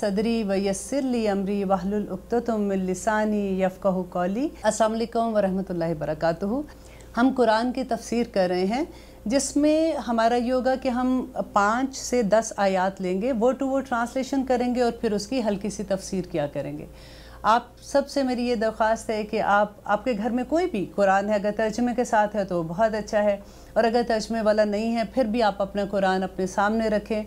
सदरी व यसरली अमरी वहलुलतमिलसानी यफ़ाह कौली असलकम वरहमल वरक हम कुरान की तफसीर कर रहे हैं जिसमें हमारा ये होगा कि हम पाँच से दस आयात लेंगे वो टू वो ट्रांसलेशन करेंगे और फिर उसकी हल्की सी तफसीर किया करेंगे आप सबसे मेरी ये दरख्वास्त है कि आप आपके घर में कोई भी कुरान है अगर तर्जमे के साथ है तो बहुत अच्छा है और अगर तर्जमे वाला नहीं है फिर भी आप अपना कुरान अपने सामने रखें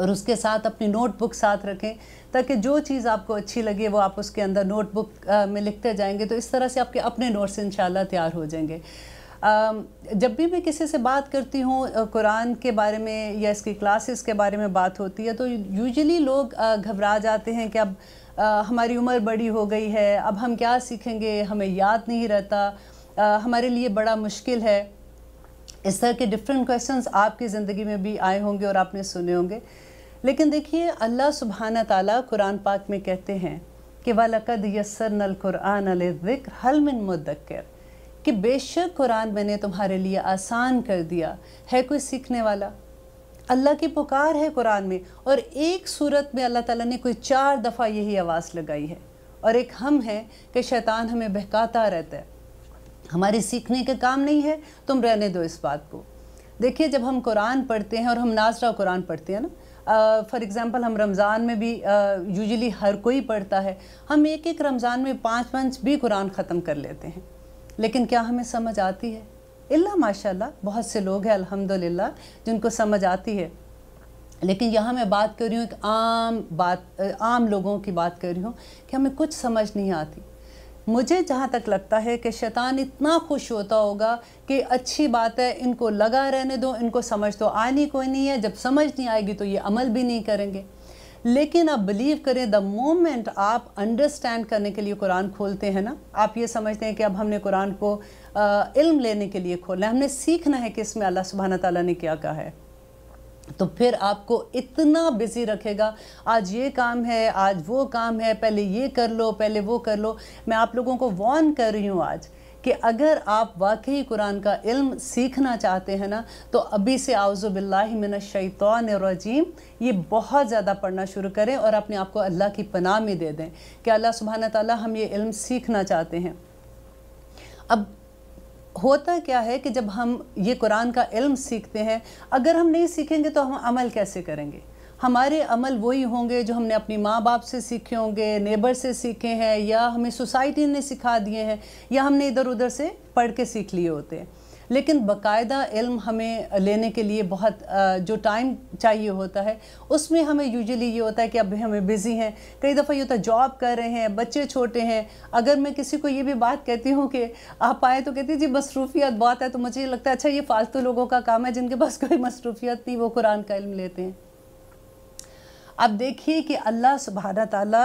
और उसके साथ अपनी नोटबुक साथ रखें ताकि जो चीज़ आपको अच्छी लगे वो आप उसके अंदर नोटबुक में लिखते जाएंगे तो इस तरह से आपके अपने नोट्स इन तैयार हो जाएंगे जब भी मैं किसी से बात करती हूँ कुरान के बारे में या इसकी क्लासेस के बारे में बात होती है तो यूजली लोग घबरा जाते हैं कि अब हमारी उम्र बड़ी हो गई है अब हम क्या सीखेंगे हमें याद नहीं रहता हमारे लिए बड़ा मुश्किल है इस तरह के डिफरेंट क्वेश्चंस आपकी ज़िंदगी में भी आए होंगे और आपने सुने होंगे लेकिन देखिए अल्लाह सुबहाना ताला कुरान पाक में कहते हैं कि वालकद यसर नल कुरान अलक्र हल मिन मुदक्र कि बेशक कुरान मैंने तुम्हारे लिए आसान कर दिया है कोई सीखने वाला अल्लाह की पुकार है कुरान में और एक सूरत में अल्लाह ताला ने कोई चार दफ़ा यही आवाज़ लगाई है और एक हम हैं कि शैतान हमें बहकाता रहता है हमारे सीखने के काम नहीं है तुम रहने दो इस बात को देखिए जब हम कुरान पढ़ते हैं और हम नाजरा कुरान पढ़ते हैं ना फॉर एग्ज़ाम्पल हम रमज़ान में भी यूजली हर कोई पढ़ता है हम एक एक रमज़ान में पाँच पाँच भी कुरान ख़त्म कर लेते हैं लेकिन क्या हमें समझ आती है इल्ला माशाल्लाह बहुत से लोग हैं अल्हम्दुलिल्लाह जिनको समझ आती है लेकिन यहाँ मैं बात कर रही हूँ एक आम बात आम लोगों की बात कर रही हूँ कि हमें कुछ समझ नहीं आती मुझे जहाँ तक लगता है कि शैतान इतना खुश होता होगा कि अच्छी बात है इनको लगा रहने दो इनको समझ तो आनी कोई नहीं है जब समझ नहीं आएगी तो ये अमल भी नहीं करेंगे लेकिन आप बिलीव करें द मोमेंट आप अंडरस्टैंड करने के लिए कुरान खोलते हैं ना आप ये समझते हैं कि अब हमने कुरान को आ, इल्म लेने के लिए खोला है हमने सीखना है कि इसमें अल्लाह सुबहाना तला ने क्या कहा है तो फिर आपको इतना बिजी रखेगा आज ये काम है आज वो काम है पहले ये कर लो पहले वो कर लो मैं आप लोगों को वॉर्न कर रही हूँ आज कि अगर आप वाकई कुरान का इल्म सीखना चाहते हैं ना तो अभी से रजीम ये बहुत ज़्यादा पढ़ना शुरू करें और अपने आप को अल्लाह की पनाह में दे दें कि अल्लाह सुबहाना ताली हम ये इल्म सीखना चाहते हैं अब होता क्या है कि जब हम ये कुरान का इल्म सीखते हैं अगर हम नहीं सीखेंगे तो हम अमल कैसे करेंगे हमारे अमल वही होंगे जो हमने अपनी माँ बाप से सीखे होंगे नेबर से सीखे हैं या हमें सोसाइटी ने सिखा दिए हैं या हमने इधर उधर से पढ़ के सीख लिए होते हैं लेकिन बाकायदा इल्म हमें लेने के लिए बहुत जो टाइम चाहिए होता है उसमें हमें यूजुअली ये होता है कि अभी हमें बिज़ी हैं कई दफ़ा ये होता है जॉब कर रहे हैं बच्चे छोटे हैं अगर मैं किसी को ये भी बात कहती हूँ कि आप आए तो कहती जी मसरूफियात बहुत है तो मुझे ये लगता है अच्छा ये फ़ालतू लोगों का काम है जिनके पास कोई मसरूफियात नहीं वो कुरान का इल्म लेते हैं अब देखिए कि अल्लाह सुबहाना ताली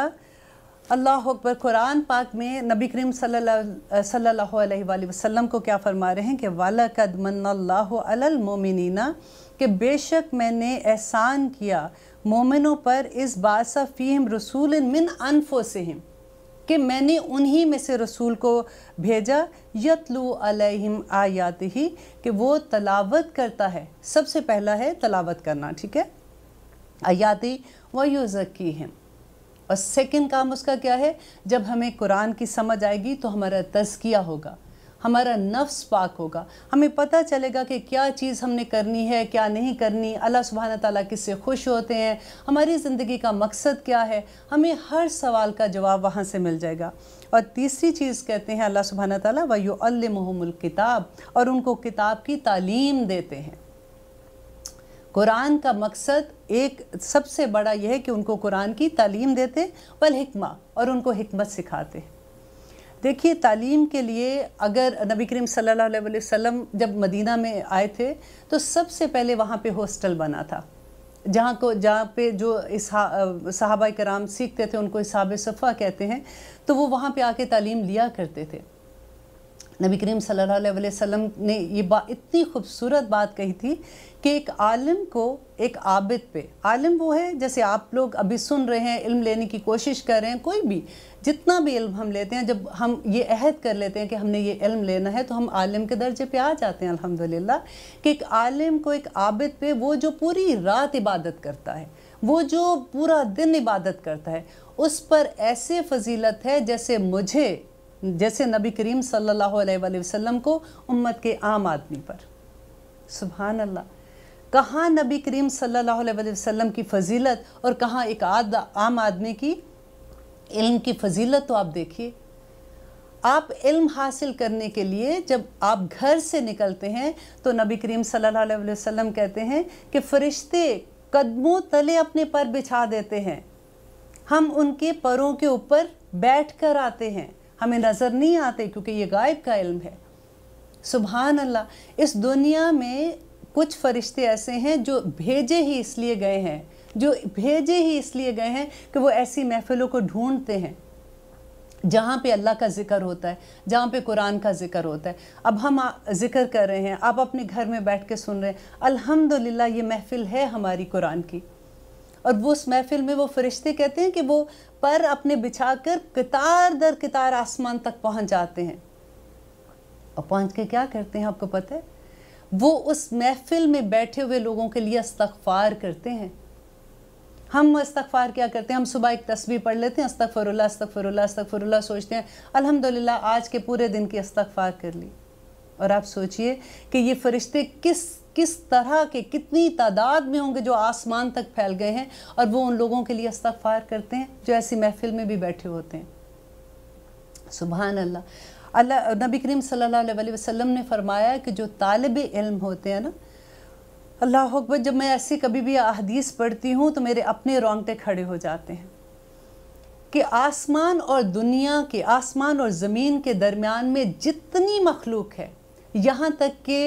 अल्लाह अकबर कुरान पाक में नबी करीम सल्लल्लाहु अलैहि वसल्लम को क्या फरमा रहे हैं कि वाला कद कि बेशक मैंने एहसान किया मोमिनों पर इस बासा फ़ीम रसूल मिन हिम कि मैंने उन्हीं में से रसूल को भेजा यतलू अलैहिम आयात ही कि वो तलावत करता है सबसे पहला है तलावत करना ठीक है आयाति व युजकी हिम और सेकंड काम उसका क्या है जब हमें कुरान की समझ आएगी तो हमारा तस्किया होगा हमारा नफ्स पाक होगा हमें पता चलेगा कि क्या चीज़ हमने करनी है क्या नहीं करनी अल्लाह सुबहाना ताली किससे खुश होते हैं हमारी ज़िंदगी का मकसद क्या है हमें हर सवाल का जवाब वहाँ से मिल जाएगा और तीसरी चीज़ कहते हैं अल्लाह सुबहाना ताली वयुअलमहमुल किताब और उनको किताब की तालीम देते हैं कुरान का मकसद एक सबसे बड़ा यह है कि उनको कुरान की तालीम देते वल हिकमा और उनको हिकमत सिखाते देखिए तालीम के लिए अगर नबी करीम सल्लल्लाहु अलैहि वसल्लम जब मदीना में आए थे तो सबसे पहले वहाँ पे हॉस्टल बना था जहाँ को जहाँ पे जो सहाबा कराम सीखते थे उनको इसहाब सफ़ा कहते हैं तो वो वहाँ पे आके तालीम लिया करते थे नबी करीम सल्लल्लाहु अलैहि वसल्लम ने ये बात इतनी खूबसूरत बात कही थी कि एक आलिम को एक आबिद पे आलिम वो है जैसे आप लोग अभी सुन रहे हैं इल्म लेने की कोशिश कर रहे हैं कोई भी जितना भी इल्म हम लेते हैं जब हम ये अहद कर लेते हैं कि हमने ये इल्म लेना है तो हम आलिम के दर्जे पे आ जाते हैं अल्हम्दुलिल्लाह कि एक आलिम को एक आबिद पे वो जो पूरी रात इबादत करता है वो जो पूरा दिन इबादत करता है उस पर ऐसे फजीलत है जैसे मुझे जैसे नबी करीम सल्लल्लाहु अलैहि वसल्लम को उम्मत के आम आदमी पर सुबहान अल्लाह कहाँ नबी करीम सल्लल्लाहु अलैहि वसल्लम की फजीलत और कहाँ एक आद आम आदमी की इल्म की फजीलत तो आप देखिए आप इल्म हासिल करने के लिए जब आप घर से निकलते हैं तो नबी करीम सल्लल्लाहु अलैहि वसल्लम कहते हैं कि फ़रिश्ते कदमों तले अपने पर बिछा देते हैं हम उनके परों के ऊपर बैठ कर आते हैं हमें नज़र नहीं आते क्योंकि ये गायब का इल्म है सुबहान अल्लाह इस दुनिया में कुछ फरिश्ते ऐसे हैं जो भेजे ही इसलिए गए हैं जो भेजे ही इसलिए गए हैं कि वो ऐसी महफिलों को ढूंढते हैं जहाँ पे अल्लाह का ज़िक्र होता है जहाँ पे कुरान का ज़िक्र होता है अब हम ज़िक्र कर रहे हैं आप अपने घर में बैठ के सुन रहे हैं अल्हम्दुलिल्लाह ये महफिल है हमारी कुरान की और वो उस महफिल में वो फरिश्ते कहते हैं कि वो पर अपने बिछा कर कतार दर कतार आसमान तक पहुँच जाते हैं और पहुँच के क्या करते हैं आपको पता है वो उस महफिल में बैठे हुए लोगों के लिए इस्तफ़ार करते हैं हम इस्तफ़ार क्या करते हैं हम सुबह एक तस्वीर पढ़ लेते हैं अस्तफ़रल्ला अस्तफ़रल्ला अस्तफ़रल्ला सोचते हैं अल्हम्दुलिल्लाह आज के पूरे दिन की इस्तफ़ार कर ली और आप सोचिए कि ये फरिश्ते किस किस तरह के कितनी तादाद में होंगे जो आसमान तक फैल गए हैं और वो उन लोगों के लिए इस्तफ़ार करते हैं जो ऐसी महफिल में भी बैठे होते हैं सुबहान अल्लाह अल्लाह नबी करीम सल्लल्लाहु अलैहि वसल्लम ने फरमाया कि जो तालब इल्म होते हैं ना अल्लाह अकबर जब मैं ऐसी कभी भी अहदीस पढ़ती हूँ तो मेरे अपने रोंगटे खड़े हो जाते हैं कि आसमान और दुनिया के आसमान और ज़मीन के दरमियान में जितनी मखलूक है यहाँ तक के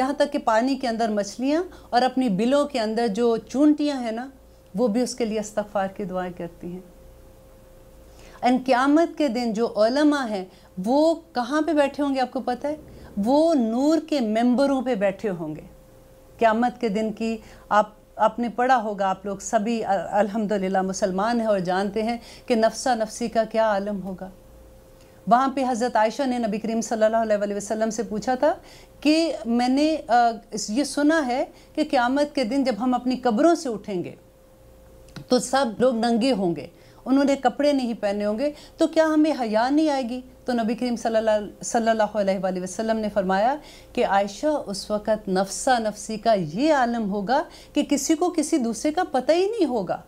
यहाँ तक के पानी के अंदर मछलियाँ और अपनी बिलों के अंदर जो चूंटियाँ हैं ना वो भी उसके लिए इस्तफ़ार की दुआएँ करती हैं एंड क़्यामत के दिन जो ओलमा हैं वो कहाँ पे बैठे होंगे आपको पता है वो नूर के मेंबरों पे बैठे होंगे क़्यामत के दिन की आप आपने पढ़ा होगा आप लोग सभी अल्हम्दुलिल्लाह मुसलमान हैं और जानते हैं कि नफसा नफसी का क्या आलम होगा वहाँ पे हज़रत आयशा ने नबी करीम सल्लल्लाहु अलैहि वसल्लम से पूछा था कि मैंने ये सुना है कि क़्यामत के दिन जब हम अपनी कब्रों से उठेंगे तो सब लोग नंगे होंगे उन्होंने कपड़े नहीं पहने होंगे तो क्या हमें हया नहीं आएगी तो नबी करीम सल्लल्लाहु अलैहि वसल्लम ने फरमाया कि आयशा उस वक़्त नफसा नफसी का ये आलम होगा कि किसी को किसी दूसरे का पता ही नहीं होगा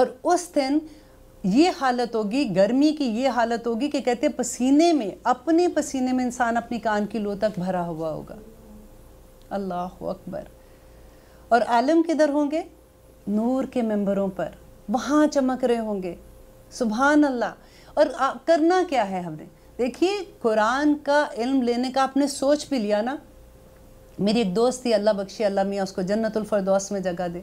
और उस दिन ये हालत होगी गर्मी की ये हालत होगी कि कहते हैं पसीने में अपने पसीने में इंसान अपनी कान की लो तक भरा हुआ होगा अल्लाह अकबर और आलम किधर होंगे नूर के मेंबरों पर वहाँ चमक रहे होंगे सुबहान अल्लाह और आ, करना क्या है हमने देखिए कुरान का इल्म लेने का आपने सोच भी लिया ना मेरी एक दोस्त थी अल्लाह बख्शी अल्लाह मियाँ उसको जन्नतफरदोस में जगह दे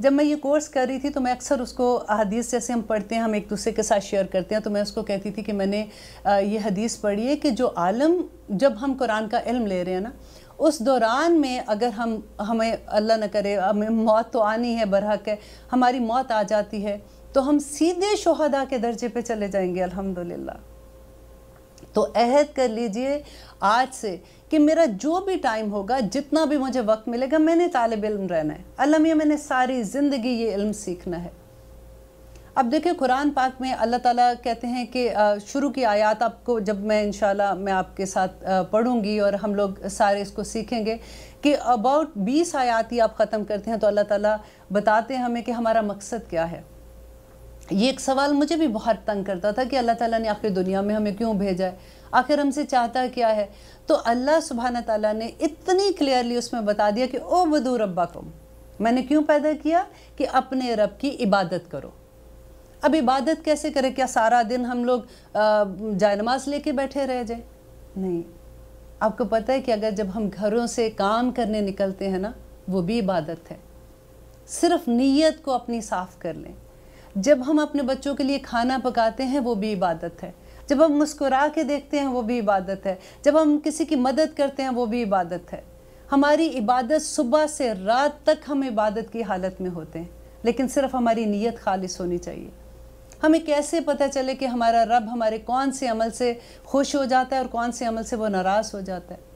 जब मैं ये कोर्स कर रही थी तो मैं अक्सर उसको हदीस जैसे हम पढ़ते हैं हम एक दूसरे के साथ शेयर करते हैं तो मैं उसको कहती थी कि मैंने ये हदीस पढ़ी है कि जो आलम जब हम कुरान का इल्म ले रहे हैं ना उस दौरान में अगर हम हमें अल्लाह न करे हमें मौत तो आनी है बरहक है हमारी मौत आ जाती है तो हम सीधे शहदा के दर्जे पे चले जाएंगे अल्हम्दुलिल्लाह तो अहद कर लीजिए आज से कि मेरा जो भी टाइम होगा जितना भी मुझे वक्त मिलेगा मैंने तालब इल्म रहना है अलमिया मैंने सारी ज़िंदगी ये इल्म सीखना है अब देखिए कुरान पाक में अल्लाह ताला कहते हैं कि शुरू की आयत आपको जब मैं इंशाल्लाह मैं आपके साथ पढ़ूंगी और हम लोग सारे इसको सीखेंगे कि अबाउट बीस आयात ही आप ख़त्म करते हैं तो अल्लाह ताला बताते हैं हमें कि हमारा मकसद क्या है ये एक सवाल मुझे भी बहुत तंग करता था कि अल्लाह ताला ने आखिर दुनिया में हमें क्यों भेजा है आखिर हमसे चाहता क्या है तो अल्लाह सुबहाना ताली ने इतनी क्लियरली उसमें बता दिया कि ओ वधू रब्बा मैंने क्यों पैदा किया कि अपने रब की इबादत करो अब इबादत कैसे करें क्या सारा दिन हम लोग जाए नमाज लेके बैठे रह जाए नहीं आपको पता है कि अगर जब हम घरों से काम करने निकलते हैं ना वो भी इबादत है सिर्फ नीयत को अपनी साफ़ कर लें जब हम अपने बच्चों के लिए खाना पकाते हैं वो भी इबादत है जब हम मुस्कुरा के देखते हैं वो भी इबादत है जब हम किसी की मदद करते हैं वो भी इबादत है हमारी इबादत सुबह से रात तक हम इबादत की हालत में होते हैं लेकिन सिर्फ हमारी नीयत खालिश होनी चाहिए हमें कैसे पता चले कि हमारा रब हमारे कौन से अमल से खुश हो जाता है और कौन से अमल से वो नाराज़ हो जाता है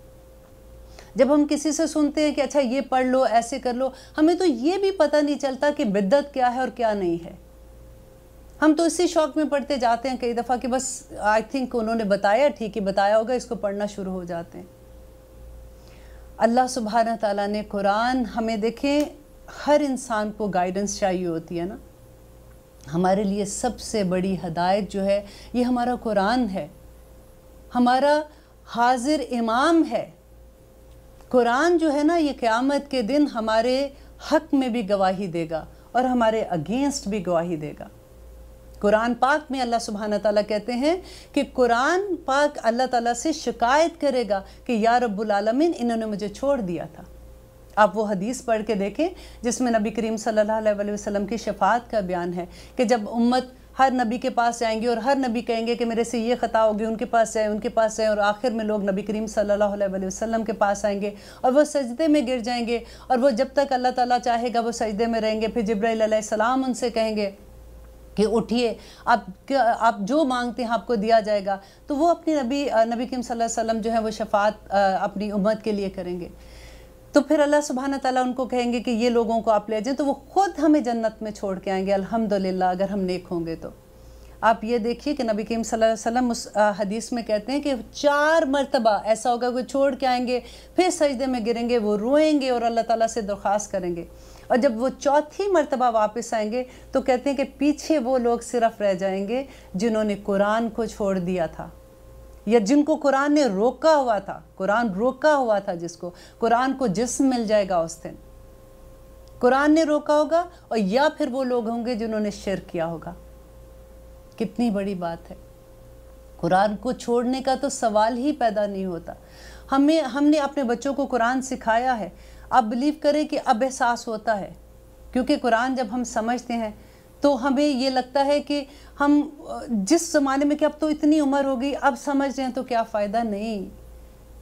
जब हम किसी से सुनते हैं कि अच्छा ये पढ़ लो ऐसे कर लो हमें तो ये भी पता नहीं चलता कि बिद्दत क्या है और क्या नहीं है हम तो इसी शौक में पढ़ते जाते हैं कई दफ़ा कि बस आई थिंक उन्होंने बताया ठीक ही बताया होगा इसको पढ़ना शुरू हो जाते हैं अल्लाह सुबहाना तला ने कुरान हमें देखें हर इंसान को गाइडेंस चाहिए होती है ना हमारे लिए सबसे बड़ी हदायत जो है ये हमारा कुरान है हमारा हाजिर इमाम है कुरान जो है ना ये क़्यामत के दिन हमारे हक में भी गवाही देगा और हमारे अगेंस्ट भी गवाही देगा कुरान पाक में अल्लाह सुबहाना ताला कहते हैं कि कुरान पाक अल्लाह ताला से शिकायत करेगा कि या रब्बुल आलमीन इन्होंने मुझे छोड़ दिया था आप वो हदीस पढ़ के देखें जिसमें नबी करीम सल्लल्लाहु अलैहि वसल्लम की शफात का बयान है कि जब उम्मत हर नबी के पास जाएंगे और हर नबी कहेंगे कि मेरे से ये ख़ता होगी उनके पास जाए उनके पास जाए और आखिर में लोग नबी करीम सल्लल्लाहु अलैहि वसल्लम के पास आएंगे और वो सजदे में गिर जाएंगे और वो जब तक अल्लाह ताला चाहेगा वो सजदे में रहेंगे फिर जब्राईल सलाम उनसे कहेंगे कि उठिए आप आप जो मांगते हैं आपको दिया जाएगा तो वो अपनी नबी नबी करीम सल्लल्लाहु अलैहि वसल्लम जो है वो शफात अपनी उम्मत के लिए करेंगे तो फिर अल्लाह सुबहाना तला उनको कहेंगे कि ये लोगों को आप ले जाएं तो वो ख़ुद हमें जन्नत में छोड़ के आएंगे अल्हम्दुलिल्लाह अगर हम नेक होंगे तो आप ये देखिए कि नबी करीम वसल्लम उस हदीस में कहते हैं कि चार मरतबा ऐसा होगा कि छोड़ के आएंगे फिर सजदे में गिरेंगे वो रोएंगे और अल्लाह ताला से दरख्वास करेंगे और जब वो चौथी मरतबा वापस आएंगे तो कहते हैं कि पीछे वो लोग सिर्फ रह जाएंगे जिन्होंने कुरान को छोड़ दिया था या जिनको कुरान ने रोका हुआ था कुरान रोका हुआ था जिसको कुरान को जिस्म मिल जाएगा उस दिन कुरान ने रोका होगा और या फिर वो लोग होंगे जिन्होंने शेर किया होगा कितनी बड़ी बात है कुरान को छोड़ने का तो सवाल ही पैदा नहीं होता हमें हमने अपने बच्चों को कुरान सिखाया है आप बिलीव करें कि अब एहसास होता है क्योंकि कुरान जब हम समझते हैं तो हमें ये लगता है कि हम जिस ज़माने में कि अब तो इतनी उम्र हो गई अब समझ रहे हैं तो क्या फ़ायदा नहीं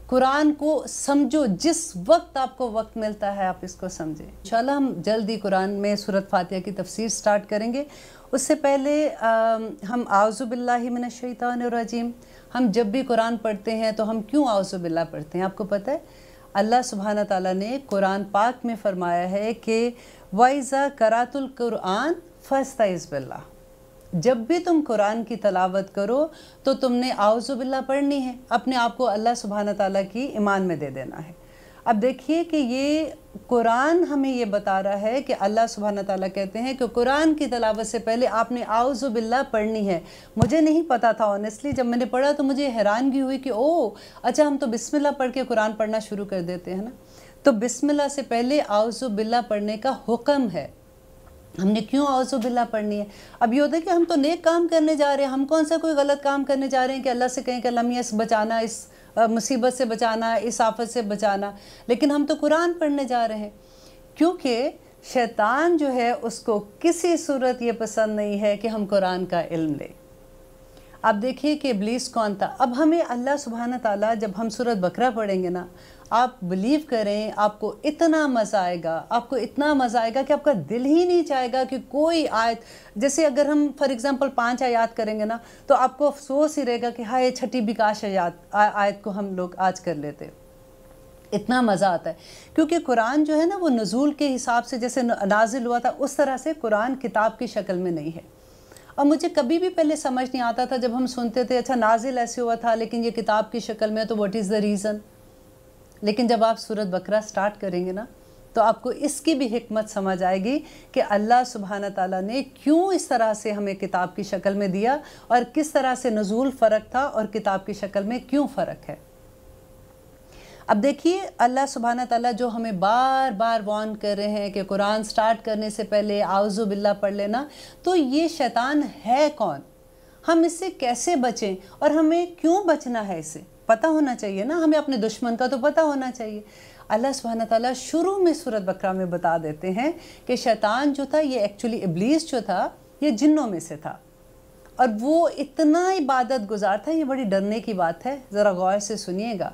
कुरान को समझो जिस वक्त आपको वक्त मिलता है आप इसको समझें इंशाल्लाह हम जल्द ही कुरान में सूरत फातिहा की तफसीर स्टार्ट करेंगे उससे पहले आ, हम आउज़ुबिल्लाशैतानरजीम हम जब भी कुरान पढ़ते हैं तो हम क्यों आउज़ुबिल्ला पढ़ते हैं आपको पता है अल्लाह सुबहाना ताला ने कुरान पाक में फरमाया है कि वाइज़ा करातुल कुरान इस बिल्ला जब भी तुम कुरान की तलावत करो तो तुमने बिल्ला पढ़नी है अपने आप को अल्लाह सुबहान ताली की ईमान में दे देना है अब देखिए कि ये कुरान हमें ये बता रहा है कि अल्लाह सुबहान ताली कहते हैं कि कुरान की तलावत से पहले आपने बिल्ला पढ़नी है मुझे नहीं पता था ऑनेस्टली जब मैंने पढ़ा तो मुझे हैरानगी हुई कि ओ अच्छा हम तो बिस्मिल्लाह पढ़ के कुरान पढ़ना शुरू कर देते हैं ना तो बिस्मिल्लाह से पहले बिल्ला पढ़ने का हुक्म है हमने क्यों बिल्ला पढ़नी है अब ये होता है कि हम तो नेक काम करने जा रहे हैं हम कौन सा कोई गलत काम करने जा रहे हैं कि अल्लाह से कहें कि अल्लाह इस बचाना इस मुसीबत से बचाना इस आफत से बचाना लेकिन हम तो कुरान पढ़ने जा रहे हैं क्योंकि शैतान जो है उसको किसी सूरत ये पसंद नहीं है कि हम कुरान का इल्म लें आप देखिए कि इबलीस कौन था अब हमें अल्लाह सुबहाना ताला जब हम सूरत बकरा पढ़ेंगे ना आप बिलीव करें आपको इतना मज़ा आएगा आपको इतना मज़ा आएगा कि आपका दिल ही नहीं चाहेगा कि कोई आयत जैसे अगर हम फॉर एग्ज़ाम्पल पांच आयात करेंगे ना तो आपको अफसोस ही रहेगा कि हाँ ये छठी विकास आयात आयत को हम लोग आज कर लेते इतना मज़ा आता है क्योंकि कुरान जो है ना वो नज़ूल के हिसाब से जैसे नाजिल हुआ था उस तरह से कुरान किताब की शक्ल में नहीं है और मुझे कभी भी पहले समझ नहीं आता था जब हम सुनते थे अच्छा नाजिल ऐसे हुआ था लेकिन ये किताब की शक्ल में तो व्हाट इज़ द रीज़न लेकिन जब आप सूरत बकरा स्टार्ट करेंगे ना तो आपको इसकी भी हमत समझ आएगी कि अल्लाह सुबहाना ताला ने क्यों इस तरह से हमें किताब की शक्ल में दिया और किस तरह से नज़ूल फ़र्क था और किताब की शक्ल में क्यों फ़र्क है अब देखिए अल्लाह सुबहाना ताला जो हमें बार बार वॉन कर रहे हैं कि कुरान स्टार्ट करने से पहले आउज़ु बिल्ला पढ़ लेना तो ये शैतान है कौन हम इससे कैसे बचें और हमें क्यों बचना है इसे पता होना चाहिए ना हमें अपने दुश्मन का तो पता होना चाहिए अल्लाह सुबहाना ताली शुरू में सूरत बकरा में बता देते हैं कि शैतान जो था ये एक्चुअली इब्लीस जो था ये जिन्नों में से था और वो इतना इबादत गुजार था ये बड़ी डरने की बात है ज़रा गौर से सुनिएगा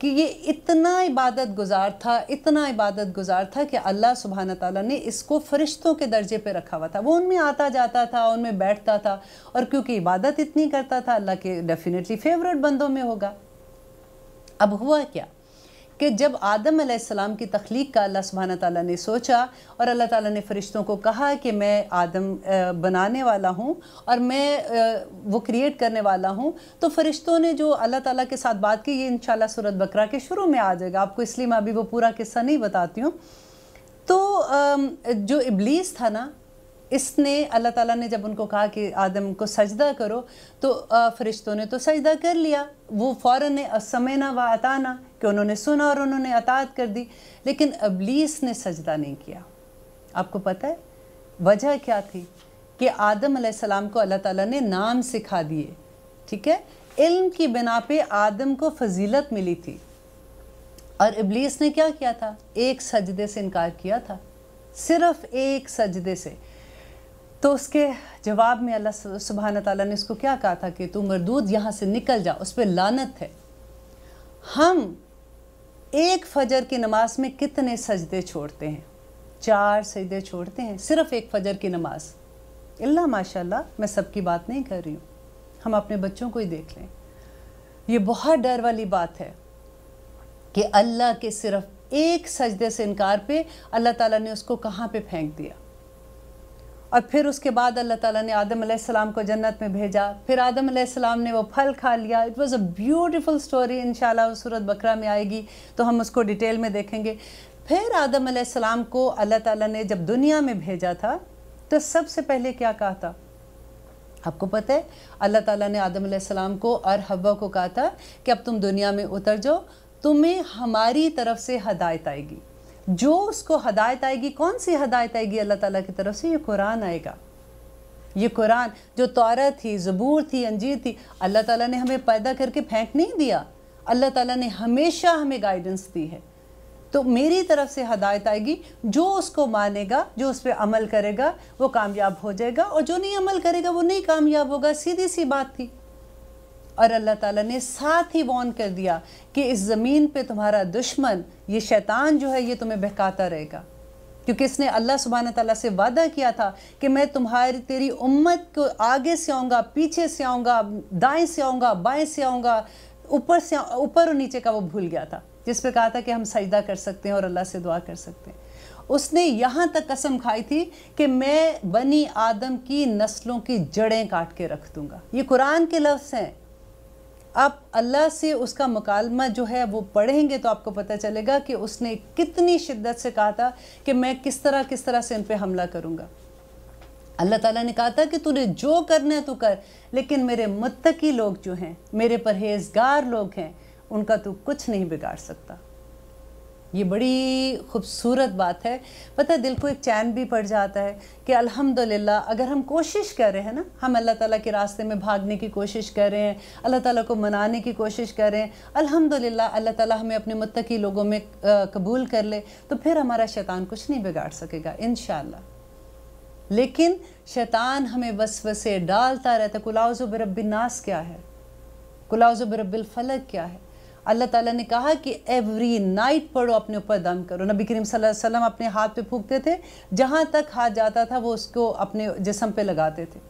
कि ये इतना इबादत गुजार था इतना इबादत गुजार था कि अल्लाह सुबहाना ताला ने इसको फरिश्तों के दर्जे पर रखा हुआ था वो उनमें आता जाता था उनमें बैठता था और क्योंकि इबादत इतनी करता था अल्लाह के डेफिनेटली फेवरेट बंदों में होगा अब हुआ क्या कि जब आदम आसमाम की तख्लीक का अल्लाह सुबहाना ताली ने सोचा और अल्लाह ताली ने फ़रिश्तों को कहा कि मैं आदम बनाने वाला हूँ और मैं वो क्रिएट करने वाला हूँ तो फ़रिश्तों ने जो अल्लाह ताली के साथ बात की ये इन सूरत बकरा के शुरू में आ जाएगा आपको इसलिए मैं अभी वो पूरा किस्सा नहीं बताती हूँ तो जो इबलीस था ना इसने अल्लाह ताला ने जब उनको कहा कि आदम को सजदा करो तो फरिश्तों ने तो सजदा कर लिया वो फ़ौर ने ना व अताना कि उन्होंने सुना और उन्होंने अतात कर दी लेकिन अबलीस ने सजदा नहीं किया आपको पता है वजह क्या थी कि आदम सलाम को अल्लाह ताला ने नाम सिखा दिए ठीक है इल्म की बिना पे आदम को फजीलत मिली थी और इबलीस ने क्या किया था एक सजदे से इनकार किया था सिर्फ एक सजदे से तो उसके जवाब में अल्लाह सुबहान तला ने उसको क्या कहा था कि तू मरदूद यहाँ से निकल जा उस पर लानत है हम एक फजर की नमाज में कितने सजदे छोड़ते हैं चार सजदे छोड़ते हैं सिर्फ एक फजर की नमाज अल्लाह माशाल्लाह मैं सबकी बात नहीं कर रही हूँ हम अपने बच्चों को ही देख लें ये बहुत डर वाली बात है कि अल्लाह के सिर्फ एक सजदे से इनकार पे अल्लाह ताला ने उसको कहाँ पे फेंक दिया और फिर उसके बाद अल्लाह ताला ने आदम आदम को जन्नत में भेजा फिर आदम आदम ने वो फल खा लिया it was a beautiful story in सूरत बकरा में आएगी तो हम उसको डिटेल में देखेंगे फिर आदम आदम को अल्लाह ताला ने जब दुनिया में भेजा था तो सबसे पहले क्या कहा था आपको पता है अल्लाह ताली ने आदम आदम को और हवा को कहा था कि अब तुम दुनिया में उतर जाओ तुम्हें हमारी तरफ से हदायत आएगी जो उसको हदायत आएगी कौन सी हदायत आएगी अल्लाह ताला की तरफ से ये कुरान आएगा ये कुरान जो तौरत थी ज़बूर थी अंजीर थी अल्लाह ताला ने हमें पैदा करके फेंक नहीं दिया अल्लाह ताला ने हमेशा हमें गाइडेंस दी है तो मेरी तरफ से हदायत आएगी जो उसको मानेगा जो उस पर अमल करेगा वो कामयाब हो जाएगा और जो नहीं अमल करेगा वो नहीं कामयाब होगा सीधी सी बात थी और अल्लाह ताला ने साथ ही वॉन कर दिया कि इस ज़मीन पे तुम्हारा दुश्मन ये शैतान जो है ये तुम्हें बहकाता रहेगा क्योंकि इसने अल्लाह सुबहाना तला से वादा किया था कि मैं तुम्हारी तेरी उम्मत को आगे से आऊँगा पीछे से आऊँगा दाएँ से आऊँगा बाएँ से आऊँगा ऊपर से ऊपर और नीचे का वो भूल गया था जिस पर कहा था कि हम सजदा कर सकते हैं और अल्लाह से दुआ कर सकते हैं उसने यहाँ तक कसम खाई थी कि मैं बनी आदम की नस्लों की जड़ें काट के रख दूँगा ये कुरान के लफ्ज़ हैं आप अल्लाह से उसका मुकालमा जो है वो पढ़ेंगे तो आपको पता चलेगा कि उसने कितनी शिद्दत से कहा था कि मैं किस तरह किस तरह से इन पर हमला करूँगा अल्लाह ताला ने कहा था कि तूने जो करना है तू कर लेकिन मेरे मतकी लोग जो हैं मेरे परहेजगार लोग हैं उनका तू कुछ नहीं बिगाड़ सकता ये बड़ी खूबसूरत बात है पता है दिल को एक चैन भी पड़ जाता है कि अल्हम्दुलिल्लाह अगर हम कोशिश कर रहे हैं ना हम अल्लाह ताला के रास्ते में भागने की कोशिश कर रहे हैं अल्लाह ताला को मनाने की कोशिश कर रहे हैं अल्हम्दुलिल्लाह अल्लाह ताला हमें अपने मुत्तकी लोगों में कबूल कर ले तो फिर हमारा शैतान कुछ नहीं बिगाड़ सकेगा इन लेकिन शैतान हमें वसवसे डालता रहता है कुलाउज़ बरबिनास क्या है कुलाउज़ बरबिल फलक क्या है अल्लाह ताला ने कहा कि एवरी नाइट पढ़ो अपने ऊपर दम करो नबी करीम वसल्लम अपने हाथ पे फूकते थे जहाँ तक हाथ जाता था वो उसको अपने जिसम पे लगाते थे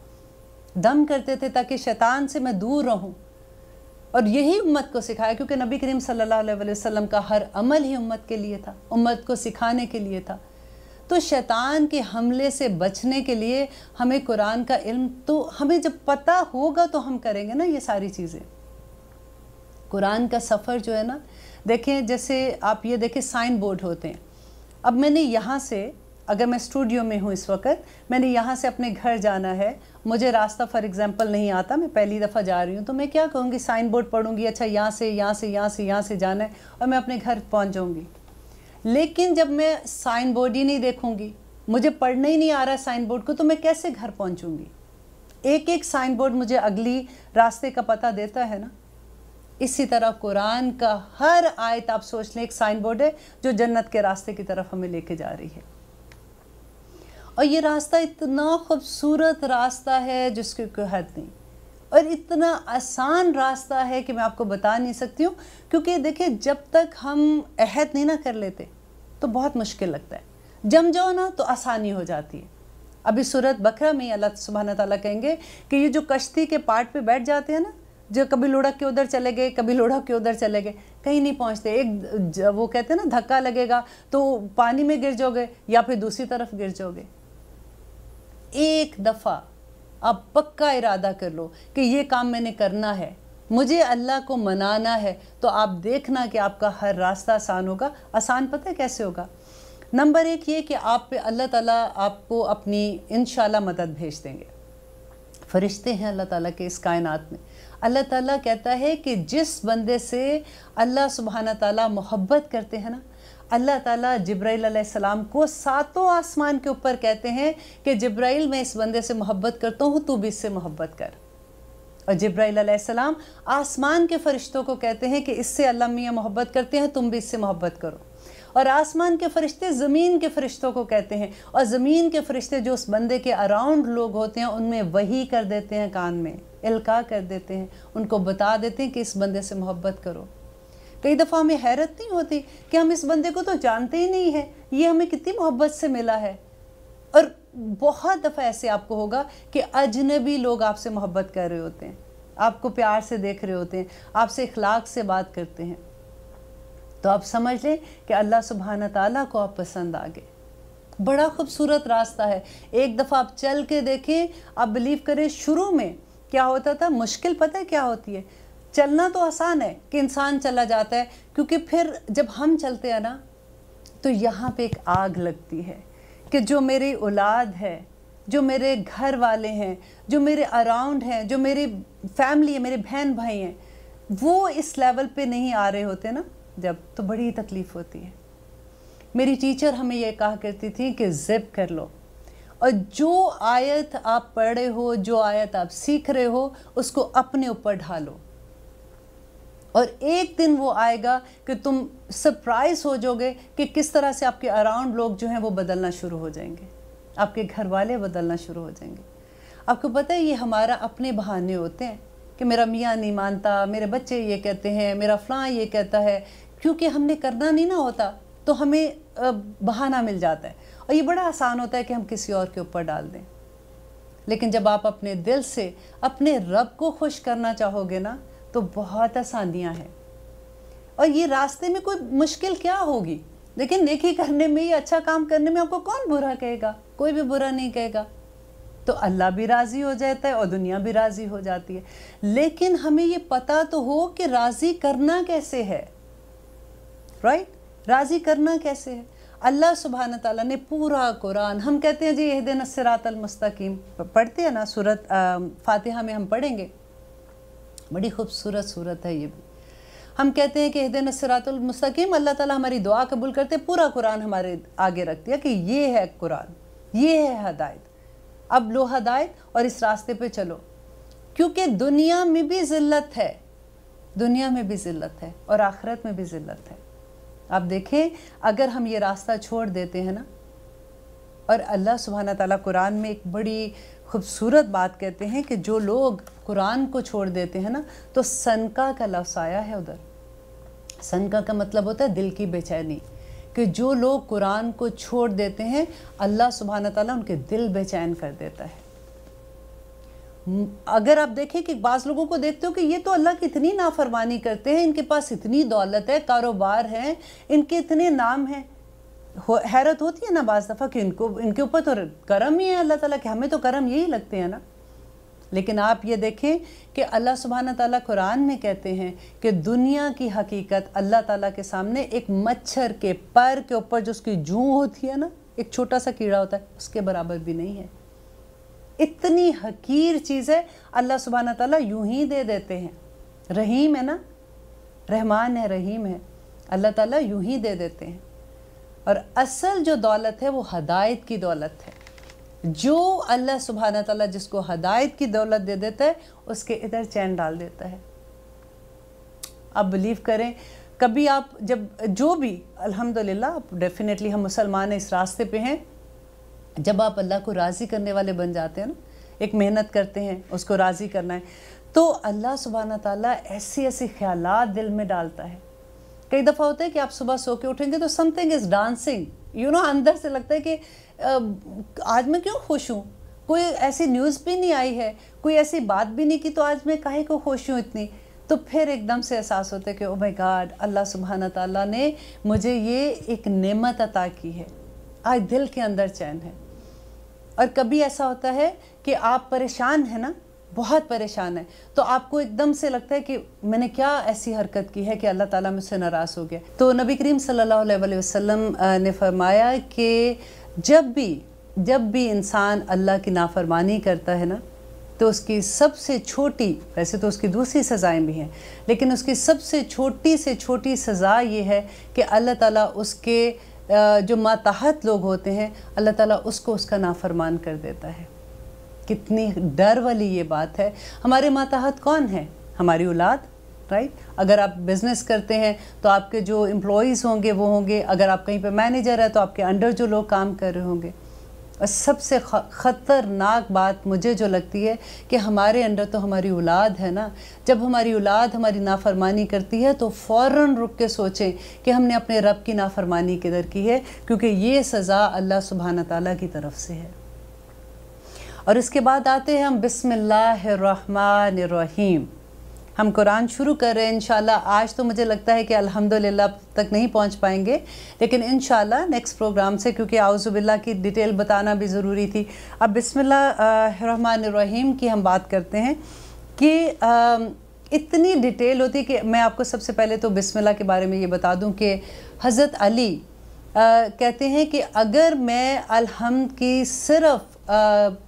दम करते थे ताकि शैतान से मैं दूर रहूँ और यही उम्मत को सिखाया क्योंकि नबी करीम सल्लल्लाहु अलैहि वसल्लम का हर अमल ही उम्मत के लिए था उम्मत को सिखाने के लिए था तो शैतान के हमले से बचने के लिए हमें कुरान का इल्म तो हमें जब पता होगा तो हम करेंगे ना ये सारी चीज़ें कुरान का सफ़र जो है ना देखें जैसे आप ये देखें साइन बोर्ड होते हैं अब मैंने यहाँ से अगर मैं स्टूडियो में हूँ इस वक्त मैंने यहाँ से अपने घर जाना है मुझे रास्ता फॉर एग्जांपल नहीं आता मैं पहली दफ़ा जा रही हूँ तो मैं क्या कहूँगी साइन बोर्ड पढ़ूँगी अच्छा यहाँ से यहाँ से यहाँ से यहाँ से जाना है और मैं अपने घर पहुँच जाऊँगी लेकिन जब मैं साइन बोर्ड ही नहीं देखूँगी मुझे पढ़ना ही नहीं आ रहा साइन बोर्ड को तो मैं कैसे घर पहुँचूँगी एक एक साइन बोर्ड मुझे अगली रास्ते का पता देता है ना इसी तरह कुरान का हर आयत आप सोच लें एक साइन बोर्ड है जो जन्नत के रास्ते की तरफ हमें लेके जा रही है और ये रास्ता इतना खूबसूरत रास्ता है जिसकी कोई हद नहीं और इतना आसान रास्ता है कि मैं आपको बता नहीं सकती हूँ क्योंकि देखिए जब तक हम अहद नहीं ना कर लेते तो बहुत मुश्किल लगता है जम जाओ ना तो आसानी हो जाती है अभी सूरत बकरा में अल्लाह सुबहाना तला कहेंगे कि ये जो कश्ती के पार्ट पे बैठ जाते हैं ना जो कभी लुढ़क के उधर चले गए कभी लोढ़क के उधर चले गए कहीं नहीं पहुंचते एक वो कहते हैं ना धक्का लगेगा तो पानी में गिर जाओगे या फिर दूसरी तरफ गिर जाओगे एक दफ़ा आप पक्का इरादा कर लो कि ये काम मैंने करना है मुझे अल्लाह को मनाना है तो आप देखना कि आपका हर रास्ता आसान होगा आसान पता है कैसे होगा नंबर एक ये कि आप पे अल्लाह ताला आपको अपनी इन मदद भेज देंगे फरिश्ते हैं अल्लाह ताला के इस कायनात में अल्लाह ताला कहता है कि जिस बंदे से अल्लाह सुबहाना ताला मोहब्बत करते हैं ना अल्लाह ताला जब्राइल सलाम को सातों आसमान के ऊपर कहते हैं कि जब्राइल मैं इस बंदे से मोहब्बत करता हूँ तू भी इससे मोहब्बत कर और जब्राईल सलाम आसमान के फरिश्तों को कहते हैं कि इससे अल्लाह मियाँ मोहब्बत करते हैं तुम भी इससे मोहब्बत करो और आसमान के फरिश्ते ज़मीन के फरिश्तों को कहते हैं और ज़मीन के फरिश्ते जो उस बंदे के अराउंड लोग होते हैं उनमें वही कर देते हैं कान में इल्का कर देते हैं उनको बता देते हैं कि इस बंदे से मोहब्बत करो कई दफ़ा हमें हैरत नहीं होती कि हम इस बंदे को तो जानते ही नहीं हैं ये हमें कितनी मोहब्बत से मिला है और बहुत दफ़ा ऐसे आपको होगा कि अजनबी लोग आपसे मोहब्बत कर रहे होते हैं आपको प्यार से देख रहे होते हैं आपसे इखलाक से बात करते हैं तो आप समझ लें कि अल्लाह सुबहान तला को आप पसंद आ गए बड़ा खूबसूरत रास्ता है एक दफ़ा आप चल के देखें आप बिलीव करें शुरू में क्या होता था मुश्किल पता है क्या होती है चलना तो आसान है कि इंसान चला जाता है क्योंकि फिर जब हम चलते हैं ना तो यहाँ पे एक आग लगती है कि जो मेरी औलाद है जो मेरे घर वाले हैं जो मेरे अराउंड हैं जो मेरी फैमिली है मेरे बहन भाई हैं वो इस लेवल पे नहीं आ रहे होते ना जब तो बड़ी तकलीफ़ होती है मेरी टीचर हमें यह कहा करती थी कि ज़िप कर लो और जो आयत आप पढ़ रहे हो जो आयत आप सीख रहे हो उसको अपने ऊपर ढालो और एक दिन वो आएगा कि तुम सरप्राइज हो जाओगे कि किस तरह से आपके अराउंड लोग जो हैं वो बदलना शुरू हो जाएंगे आपके घर वाले बदलना शुरू हो जाएंगे आपको पता है ये हमारा अपने बहाने होते हैं कि मेरा मियाँ नहीं मानता मेरे बच्चे ये कहते हैं मेरा फ़लाँ ये कहता है क्योंकि हमने करना नहीं ना होता तो हमें बहाना मिल जाता है और ये बड़ा आसान होता है कि हम किसी और के ऊपर डाल दें लेकिन जब आप अपने दिल से अपने रब को खुश करना चाहोगे ना तो बहुत आसानियाँ हैं और ये रास्ते में कोई मुश्किल क्या होगी लेकिन नेकी करने में या अच्छा काम करने में आपको कौन बुरा कहेगा कोई भी बुरा नहीं कहेगा तो अल्लाह भी राज़ी हो जाता है और दुनिया भी राज़ी हो जाती है लेकिन हमें ये पता तो हो कि राज़ी करना कैसे है राइट right? राज़ी करना कैसे है अल्लाह सुबहान तला ने पूरा कुरान हम कहते हैं जी यह दिन सिरातलमस्तकीम पढ़ते हैं ना सूरत फातिहा में हम पढ़ेंगे बड़ी खूबसूरत सूरत है ये भी हम कहते हैं कि यह दिन सिरातलमस्तकीम अल्लाह ताला हमारी दुआ कबूल करते पूरा कुरान हमारे आगे रख दिया कि ये है कुरान ये है हदायत अब हदायत और इस रास्ते पे चलो क्योंकि दुनिया में भी ज़िल्लत है दुनिया में भी ज़िल्लत है और आखिरत में भी ज़िल्लत है आप देखें अगर हम ये रास्ता छोड़ देते हैं ना और अल्लाह सुबहाना ताला कुरान में एक बड़ी खूबसूरत बात कहते हैं कि जो लोग कुरान को छोड़ देते हैं ना तो सनका का लफ्स आया है उधर सनका का मतलब होता है दिल की बेचैनी कि जो लोग कुरान को छोड़ देते हैं अल्लाह सुबहाना तला उनके दिल बेचैन कर देता है अगर आप देखें कि बाज़ लोगों को देखते हो कि ये तो अल्लाह की इतनी नाफरमानी करते हैं इनके पास इतनी दौलत है कारोबार है इनके इतने नाम हैं हो, हैरत होती है ना बाज़ दफ़ा कि इनको इनके ऊपर तो करम ही है अल्लाह ताला के हमें तो करम यही लगते हैं ना लेकिन आप ये देखें कि अल्लाह सुबहाना ताली कुरान में कहते हैं कि दुनिया की हकीकत अल्लाह ताला के सामने एक मच्छर के पर के ऊपर जो उसकी जू होती है ना एक छोटा सा कीड़ा होता है उसके बराबर भी नहीं है इतनी हकीर चीज़ है अल्लाह सुबहाना तला यूँ ही दे देते हैं रहीम है ना रहमान है रहीम है अल्लाह ताला यूँ ही दे देते हैं और असल जो दौलत है वो हदायत की दौलत है जो अल्लाह सुबहाना तला जिसको हदायत की दौलत दे देता है उसके इधर चैन डाल देता है आप बिलीव करें कभी आप जब जो भी अल्हम्दुलिल्लाह डेफिनेटली हम मुसलमान हैं इस रास्ते पे हैं जब आप अल्लाह को राज़ी करने वाले बन जाते हैं ना एक मेहनत करते हैं उसको राज़ी करना है तो अल्लाह सुबहाना ताला ऐसी ऐसी ख्याल दिल में डालता है कई दफ़ा होता है कि आप सुबह सो के उठेंगे तो something is dancing you know अंदर से लगता है कि आज मैं क्यों खुश हूँ कोई ऐसी न्यूज़ भी नहीं आई है कोई ऐसी बात भी नहीं की तो आज मैं काहे को खुश हूँ इतनी तो फिर एकदम से एहसास होता है कि ओ भाई गाड अल्लाह सुबहाना तला ने मुझे ये एक नेमत अता की है आज दिल के अंदर चैन है और कभी ऐसा होता है कि आप परेशान हैं ना बहुत परेशान है तो आपको एकदम से लगता है कि मैंने क्या ऐसी हरकत की है कि अल्लाह ताला मुझसे नाराज़ हो गया तो नबी करीम सल्लल्लाहु अलैहि वसल्लम ने फरमाया कि जब भी जब भी इंसान अल्लाह की नाफरमानी करता है ना तो उसकी सबसे छोटी वैसे तो उसकी दूसरी सज़ाएं भी हैं लेकिन उसकी सबसे छोटी से छोटी सज़ा ये है कि अल्लाह ताला उसके जो माताहत लोग होते हैं अल्लाह ताला उसको उसका नाफरमान कर देता है कितनी डर वाली ये बात है हमारे माताहत कौन है हमारी औलाद राइट right? अगर आप बिज़नेस करते हैं तो आपके जो एम्प्लॉज होंगे वो होंगे अगर आप कहीं पे मैनेजर है तो आपके अंडर जो लोग काम कर रहे होंगे और सबसे ख़तरनाक बात मुझे जो लगती है कि हमारे अंडर तो हमारी औलाद है ना जब हमारी औलाद हमारी नाफरमानी करती है तो फ़ौर रुक के सोचें कि हमने अपने रब की नाफरमानी किधर की है क्योंकि ये सज़ा अल्लाह सुबहाना ताली की तरफ से है और इसके बाद आते हैं हम रहीम हम कुरान शुरू कर रहे हैं इनशाला आज तो मुझे लगता है कि अल्हम्दुलिल्लाह तक नहीं पहुंच पाएंगे लेकिन इनशाला नेक्स्ट प्रोग्राम से क्योंकि आउज़ुबिल्ला की डिटेल बताना भी ज़रूरी थी अब रहीम की हम बात करते हैं कि आ, इतनी डिटेल होती कि मैं आपको सबसे पहले तो बिस्मिल्लाह के बारे में ये बता दूँ कि हज़रत अली आ, कहते हैं कि अगर मैं अलहमद की सिर्फ़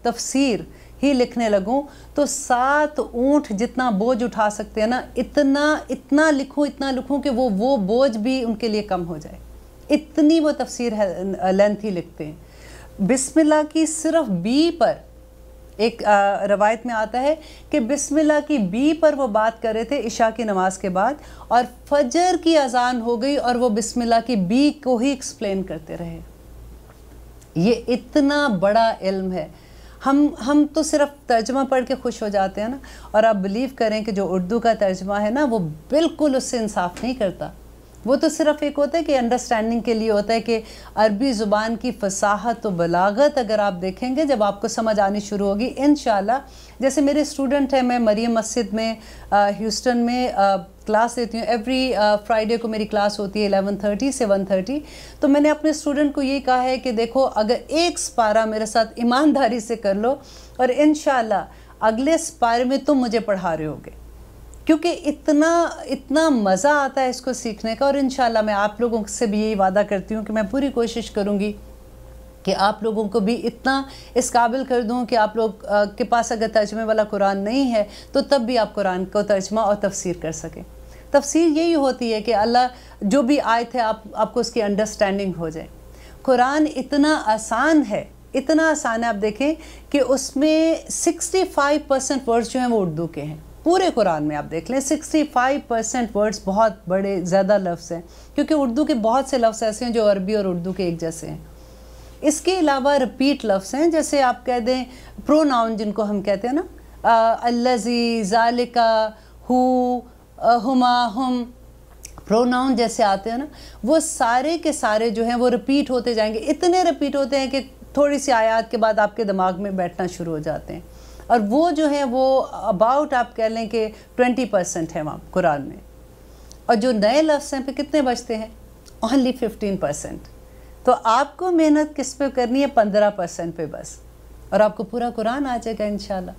तफसीर ही लिखने लगूं तो सात ऊँट जितना बोझ उठा सकते हैं ना इतना इतना लिखूं इतना लिखूं कि वो वो बोझ भी उनके लिए कम हो जाए इतनी वो तफसीर है लेंथ ही लिखते हैं बिस्मिल्लाह की सिर्फ बी पर एक रवायत में आता है कि बिस्मिल्लाह की बी पर वो बात कर रहे थे इशा की नमाज के बाद और फजर की अजान हो गई और वो बिस्मिल्लाह की बी को ही एक्सप्लेन करते रहे ये इतना बड़ा इल्म है हम हम तो सिर्फ तर्जमा पढ़ के खुश हो जाते हैं ना और आप बिलीव करें कि जो उर्दू का तर्जमा है ना वो बिल्कुल उससे इंसाफ नहीं करता वो तो सिर्फ एक होता है कि अंडरस्टैंडिंग के लिए होता है कि अरबी ज़ुबान की फसाहत तो बलागत अगर आप देखेंगे जब आपको समझ आनी शुरू होगी इन जैसे मेरे स्टूडेंट हैं मैं मरियम मस्जिद में ह्यूस्टन में क्लास देती हूँ एवरी फ्राइडे uh, को मेरी क्लास होती है एलेवन थर्टी से वन थर्टी तो मैंने अपने स्टूडेंट को ये कहा है कि देखो अगर एक स्पारा मेरे साथ ईमानदारी से कर लो और इन अगले स्पारे में तुम मुझे पढ़ा रहे होगे क्योंकि इतना इतना मज़ा आता है इसको सीखने का और इन मैं आप लोगों से भी यही वादा करती हूँ कि मैं पूरी कोशिश करूँगी कि आप लोगों को भी इतना इस काबिल कर दूँ कि आप लोग uh, के पास अगर तर्जमे वाला कुरान नहीं है तो तब भी आप कुरान को तर्जमा और तफसीर कर सकें तफसीर यही होती है कि अल्लाह जो भी आए थे आप आपको उसकी अंडरस्टैंडिंग हो जाए कुरान इतना आसान है इतना आसान है आप देखें कि उसमें 65 परसेंट वर्ड्स जो हैं वो उर्दू के हैं पूरे कुरान में आप देख लें 65 परसेंट वर्ड्स बहुत बड़े ज़्यादा लफ्ज़ हैं क्योंकि उर्दू के बहुत से लफ्ज़ ऐसे हैं जो अरबी और उर्दू के एक जैसे हैं इसके अलावा रिपीट लफ्ज़ हैं जैसे आप कह दें प्रो नाउन जिनको हम कहते हैं ना अल्लाजी ज़ालिका हु हुमा हम प्रोनाउन जैसे आते हैं ना वो सारे के सारे जो हैं वो रिपीट होते जाएंगे इतने रिपीट होते हैं कि थोड़ी सी आयात के बाद आपके दिमाग में बैठना शुरू हो जाते हैं और वो जो है वो अबाउट आप कह लें कि ट्वेंटी परसेंट है वहाँ कुरान में और जो नए लफ्स हैं पे कितने बचते हैं ओनली फिफ्टीन परसेंट तो आपको मेहनत किस पे करनी है पंद्रह परसेंट पे बस और आपको पूरा कुरान आ जाएगा इन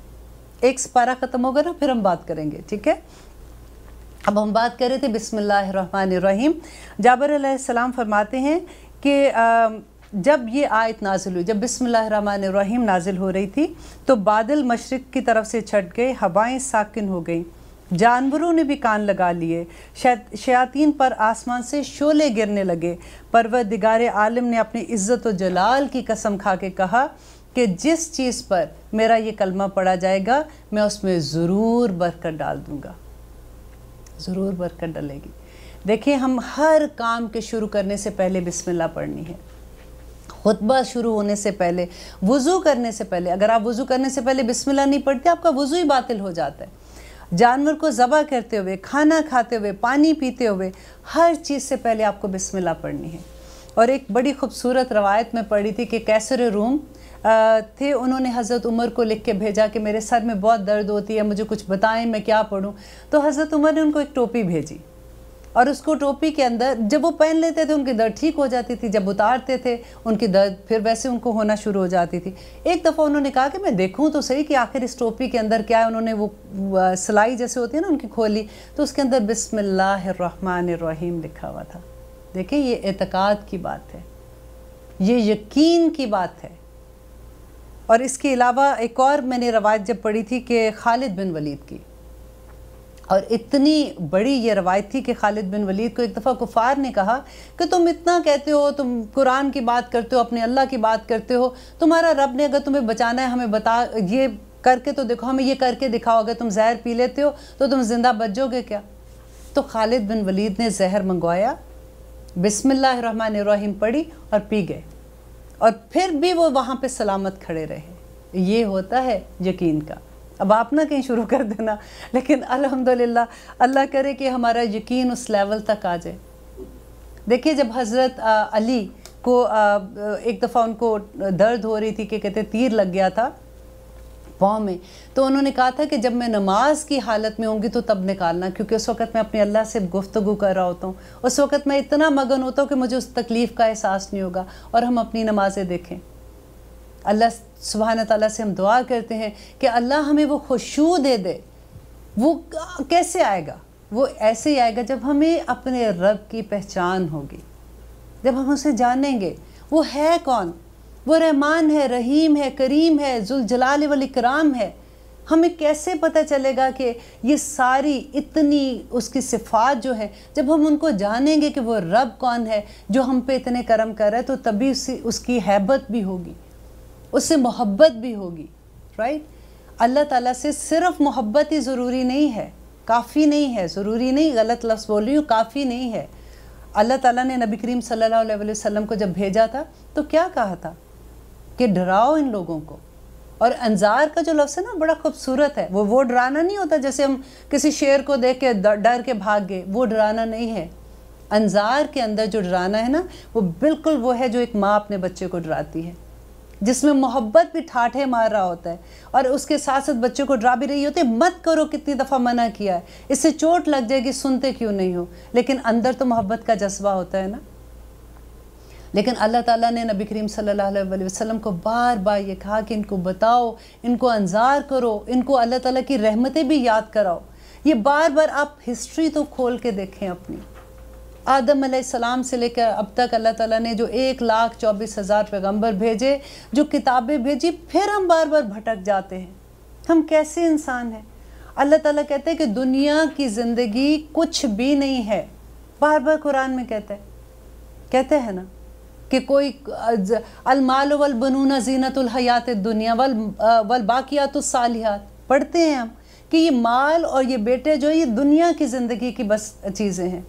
एक सपारा ख़त्म होगा ना फिर हम बात करेंगे ठीक है अब हम बात कर रहे थे बिसमीम जाबर सलाम फरमाते हैं कि जब ये आयत नाजिल हुई जब बिसमीम नाजिल हो रही थी तो बादल मशरक़ की तरफ से छट गए हवाएं साकिन हो गई जानवरों ने भी कान लगा लिए शयातीन पर आसमान से शोले गिरने लगे परव दिगार आलम ने अपनी इज़्ज़त जलाल की कसम खा के कहा कि जिस चीज़ पर मेरा ये कलमा पड़ा जाएगा मैं उसमें ज़रूर बरकर डाल दूँगा ज़रूर बरकत डलेगी देखिए हम हर काम के शुरू करने से पहले बिस्मिल्लाह पढ़नी है खुतबा शुरू होने से पहले वज़ू करने से पहले अगर आप वज़ू करने से पहले बिस्मिल्लाह नहीं पढ़ते आपका वज़ू ही बातिल हो जाता है जानवर को ज़बा करते हुए खाना खाते हुए पानी पीते हुए हर चीज़ से पहले आपको बिस्मिल्लाह पढ़नी है और एक बड़ी खूबसूरत रवायत में पढ़ी थी कि कैसर रूम थे उन्होंने हज़रत उमर को लिख के भेजा कि मेरे सर में बहुत दर्द होती है मुझे कुछ बताएं मैं क्या पढ़ूँ तो हज़रत उमर ने उनको एक टोपी भेजी और उसको टोपी के अंदर जब वो पहन लेते थे उनकी दर्द ठीक हो जाती थी जब उतारते थे उनकी दर्द फिर वैसे उनको होना शुरू हो जाती थी एक दफ़ा उन्होंने कहा कि मैं देखूं तो सही कि आखिर इस टोपी के अंदर क्या है उन्होंने वो सिलाई जैसे होती है ना उनकी खोली तो उसके अंदर बिसमीम लिखा हुआ था देखिए ये एतक़ाद की बात है ये यकीन की बात है और इसके अलावा एक और मैंने रवायत जब पढ़ी थी कि खालिद बिन वलीद की और इतनी बड़ी ये रवायत थी कि खालिद बिन वलीद को एक दफ़ा कुफार ने कहा कि तुम इतना कहते हो तुम कुरान की बात करते हो अपने अल्लाह की बात करते हो तुम्हारा रब ने अगर तुम्हें बचाना है हमें बता ये करके तो देखो हमें ये करके दिखाओ अगर तुम जहर पी लेते हो तो तुम ज़िंदा बचोगे क्या तो खालिद बिन वलीद ने जहर मंगवाया बिसमिल्लर पढ़ी और पी गए और फिर भी वो वहाँ पे सलामत खड़े रहे ये होता है यकीन का अब आप ना कहीं शुरू कर देना लेकिन अल्हम्दुलिल्लाह अल्लाह करे कि हमारा यकीन उस लेवल तक आ जाए देखिए जब हज़रत अली को आ, एक दफ़ा उनको दर्द हो रही थी कि कहते तीर लग गया था अगवा में तो उन्होंने कहा था कि जब मैं नमाज की हालत में होंगी तो तब निकालना क्योंकि उस वक्त मैं अपने अल्लाह से गुफ्तु कर रहा होता हूँ उस वक्त मैं इतना मगन होता हूँ कि मुझे उस तकलीफ़ का एहसास नहीं होगा और हम अपनी नमाज़ें देखें अल्लाह सुबहान तला से हम दुआ करते हैं कि अल्लाह हमें वो खुशबू दे दे वो कैसे आएगा वो ऐसे ही आएगा जब हमें अपने रब की पहचान होगी जब हम उसे जानेंगे वो है कौन वो रहमान है रहीम है करीम है जुलजलाल वल इकराम है हमें कैसे पता चलेगा कि ये सारी इतनी उसकी सिफात जो है जब हम उनको जानेंगे कि वो रब कौन है जो हम पे इतने करम कर रहा है तो तभी उसकी उसकी हैबत भी होगी उससे मोहब्बत भी होगी राइट अल्लाह ताला से सिर्फ मोहब्बत ही ज़रूरी नहीं है काफ़ी नहीं है ज़रूरी नहीं गलत लफ्ज़ बोल रही हूँ काफ़ी नहीं है अल्लाह ताला ने नबी करीम सल्लल्लाहु अलैहि वसल्लम को जब भेजा था तो क्या कहा था कि डराओ इन लोगों को और अंजार का जो लफ्ज़ है ना बड़ा खूबसूरत है वो वो डराना नहीं होता जैसे हम किसी शेर को देख के डर के भाग गए वो डराना नहीं है अंजार के अंदर जो डराना है ना वो बिल्कुल वो है जो एक माँ अपने बच्चे को डराती है जिसमें मोहब्बत भी ठाठे मार रहा होता है और उसके साथ साथ बच्चों को डरा भी रही होती है मत करो कितनी दफ़ा मना किया है इससे चोट लग जाएगी सुनते क्यों नहीं हो लेकिन अंदर तो मोहब्बत का जज्बा होता है ना लेकिन अल्लाह ताला ने नबी करीम सल्लल्लाहु अलैहि वसल्लम को बार बार ये कहा कि इनको बताओ इनको अंजार करो इनको अल्लाह ताला की रहमतें भी याद कराओ ये बार बार आप हिस्ट्री तो खोल के देखें अपनी आदम सलाम से लेकर अब तक अल्लाह ताला ने जो एक लाख चौबीस हज़ार पैगम्बर भेजे जो किताबें भेजी फिर हम बार बार भटक जाते हैं हम कैसे इंसान हैं अल्लाह ताला कहते हैं कि दुनिया की ज़िंदगी कुछ भी नहीं है बार बार कुरान में कहते हैं कहते हैं ना कि कोई अलमाल वल बनूना जीनतुल हयात दुनिया वल वल बाकियात सालियात पढ़ते हैं हम कि ये माल और ये बेटे जो ये दुनिया की ज़िंदगी की बस चीज़ें हैं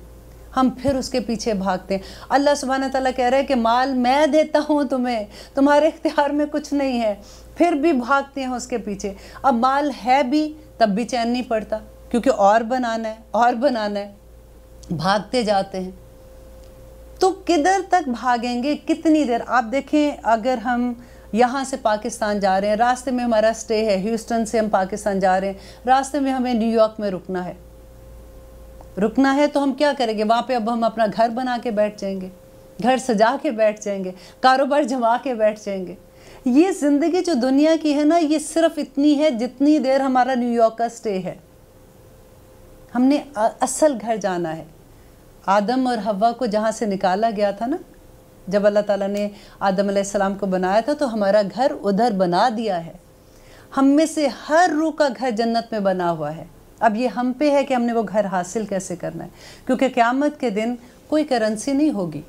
हम फिर उसके पीछे भागते हैं अल्लाह सुबहाना तला कह रहे हैं कि माल मैं देता हूँ तुम्हें तुम्हारे इख्तियार में कुछ नहीं है फिर भी भागते हैं उसके पीछे अब माल है भी तब भी चैन नहीं पड़ता क्योंकि और बनाना है और बनाना है भागते जाते हैं तो किधर तक भागेंगे कितनी देर आप देखें अगर हम यहाँ से पाकिस्तान जा रहे हैं रास्ते में हमारा स्टे है ह्यूस्टन से हम पाकिस्तान जा रहे हैं रास्ते में हमें न्यूयॉर्क में रुकना है रुकना है तो हम क्या करेंगे वहाँ पे अब हम अपना घर बना के बैठ जाएंगे घर सजा के बैठ जाएंगे कारोबार जमा के बैठ जाएंगे ये ज़िंदगी जो दुनिया की है ना ये सिर्फ इतनी है जितनी देर हमारा न्यूयॉर्क का स्टे है हमने असल घर जाना है आदम और हवा को जहाँ से निकाला गया था ना जब अल्लाह ताला ने आदम सलाम को बनाया था तो हमारा घर उधर बना दिया है हम में से हर रूह का घर जन्नत में बना हुआ है अब ये हम पे है कि हमने वो घर हासिल कैसे करना है क्योंकि क़्यामत के दिन कोई करेंसी नहीं होगी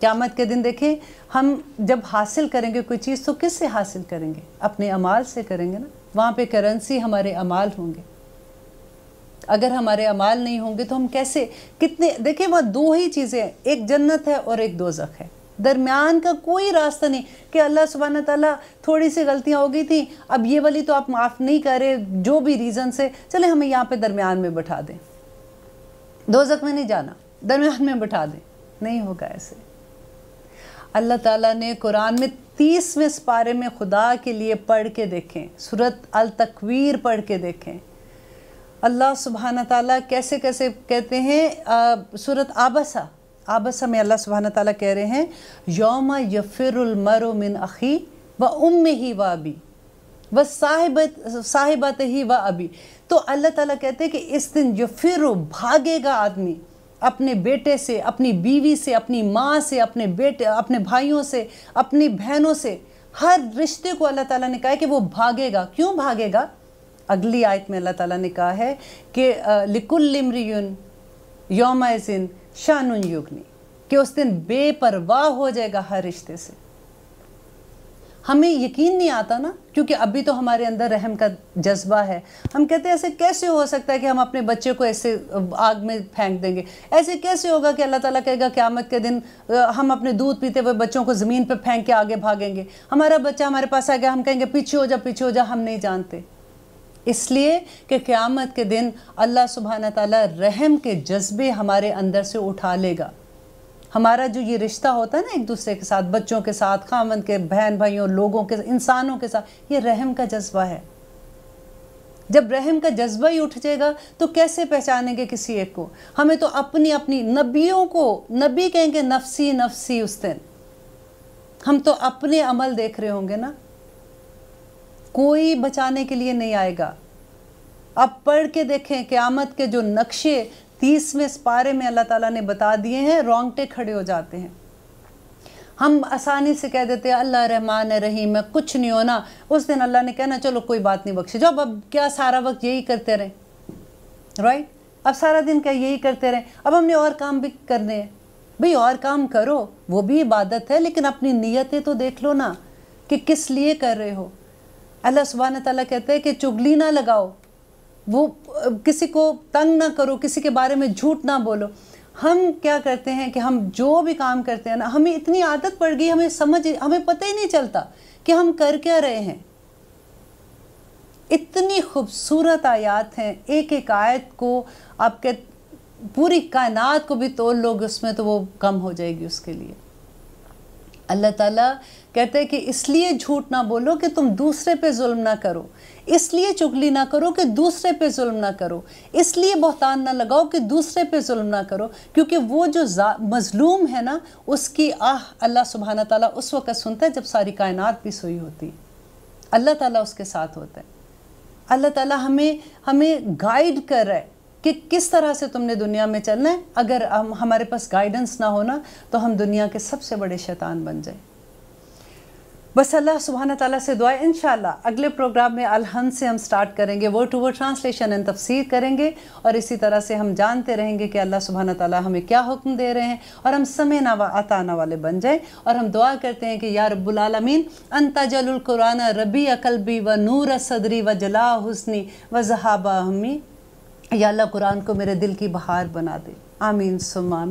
क़्यामत के दिन देखें हम जब हासिल करेंगे कोई चीज़ तो किस से हासिल करेंगे अपने अमाल से करेंगे ना वहाँ पे करेंसी हमारे अमाल होंगे अगर हमारे अमाल नहीं होंगे तो हम कैसे कितने देखिए वह दो ही चीज़ें हैं एक जन्नत है और एक दोजख है दरमियान का कोई रास्ता नहीं कि अल्लाह सुबहाना तला थोड़ी सी गलतियाँ हो गई थी अब ये वाली तो आप माफ़ नहीं करे जो भी रीज़न से चले हमें यहाँ पे दरमियान में बैठा दें दोजख में नहीं जाना दरमियान में बैठा दें नहीं होगा ऐसे अल्लाह ताला ने कुरान में तीसवें पारे में खुदा के लिए पढ़ के देखें सूरत अल तकवीर पढ़ के देखें अल्लाह सुबहान तला कैसे कैसे कहते हैं सूरत आबसा आबसा में अल्लाह सुबहान तला कह रहे हैं योम यफ़िरमर मिन अखी व उम ही व अबी व साहिब साहिबत ही व अबी तो अल्लाह ताला कहते हैं कि इस दिन यफ़िर भागेगा आदमी अपने बेटे से अपनी बीवी से अपनी माँ से अपने बेटे अपने भाइयों से अपनी बहनों से हर रिश्ते को अल्लाह ताला ने कहा है कि वो भागेगा क्यों भागेगा अगली आयत में अल्लाह ताला ने कहा है कि लिकुल्लिमरियन योम जिन शानुन युगनी कि उस दिन बेपरवाह हो जाएगा हर रिश्ते से हमें यकीन नहीं आता ना क्योंकि अभी तो हमारे अंदर रहम का जज्बा है हम कहते हैं ऐसे कैसे हो सकता है कि हम अपने बच्चे को ऐसे आग में फेंक देंगे ऐसे कैसे होगा कि अल्लाह ताला कहेगा क़्यामत के दिन हम अपने दूध पीते हुए बच्चों को ज़मीन पर फेंक के आगे भागेंगे हमारा बच्चा हमारे पास आ गया हम कहेंगे पीछे हो जा पीछे हो जा हम नहीं जानते इसलिए कि क़्यामत के दिन अल्लाह सुबहाना ताला रहम के जज्बे हमारे अंदर से उठा लेगा हमारा जो ये रिश्ता होता है ना एक दूसरे के साथ बच्चों के साथ खामन के बहन भाइयों लोगों के इंसानों के साथ ये रहम का जज्बा है जब रहम का जज्बा ही उठ जाएगा तो कैसे पहचानेंगे किसी एक को हमें तो अपनी अपनी नबियों को नबी कहेंगे नफसी नफसी उस दिन हम तो अपने अमल देख रहे होंगे ना कोई बचाने के लिए नहीं आएगा अब पढ़ के देखें क़्यामत के जो नक्शे तीसवें पारे में अल्लाह ताला ने बता दिए हैं रोंगटे खड़े हो जाते हैं हम आसानी से कह देते हैं अल्लाह रहमान रहीम मैं कुछ नहीं होना उस दिन अल्लाह ने कहना चलो कोई बात नहीं बख्शे जब अब क्या सारा वक्त यही करते रहें राइट अब सारा दिन क्या यही करते रहें अब हमने और काम भी करने हैं भाई और काम करो वो भी इबादत है लेकिन अपनी नीयतें तो देख लो ना कि किस लिए कर रहे हो अल्लाह सुबहान तला कहते हैं कि चुगली ना लगाओ वो किसी को तंग ना करो किसी के बारे में झूठ ना बोलो हम क्या करते हैं कि हम जो भी काम करते हैं ना हमें इतनी आदत पड़ गई हमें समझ हमें पता ही नहीं चलता कि हम कर क्या रहे हैं इतनी खूबसूरत आयात हैं एक एक आयत को आपके पूरी कायनात को भी तोड़ लोग उसमें तो वो कम हो जाएगी उसके लिए अल्लाह ताला कहते हैं कि इसलिए झूठ ना बोलो कि तुम दूसरे पे जुल्म ना करो इसलिए चुगली ना करो कि दूसरे पे जुल्म ना करो इसलिए बहतान ना लगाओ कि दूसरे पे जुल्म ना करो क्योंकि वो जो मजलूम है ना उसकी आह अल्लाह सुबहाना तला उस वक़्त सुनता है जब सारी कायनात भी सोई होती अल्लाह ताली उसके साथ होता है अल्लाह ताली हमें हमें गाइड कर रहा है कि किस तरह से तुमने दुनिया में चलना है अगर हम हमारे पास गाइडेंस ना हो ना तो हम दुनिया के सबसे बड़े शैतान बन जाएं बस अल्लाह सुबहाना तला से दुआ इन अगले प्रोग्राम में अलहन से हम स्टार्ट करेंगे वो टू वो ट्रांसलेशन एंड तफसीर करेंगे और इसी तरह से हम जानते रहेंगे कि अल्लाह सुबहाना तला हमें क्या हुक्म दे रहे हैं और हम समय ना आना वाले बन जाएं और हम दुआ करते हैं कि या अनता जलकुराना रबी अकलबी व नूर सदरी व जला हसनी व जहाबा हमी या अल्लाह कुरान को मेरे दिल की बहार बना दे आमीन सुमाम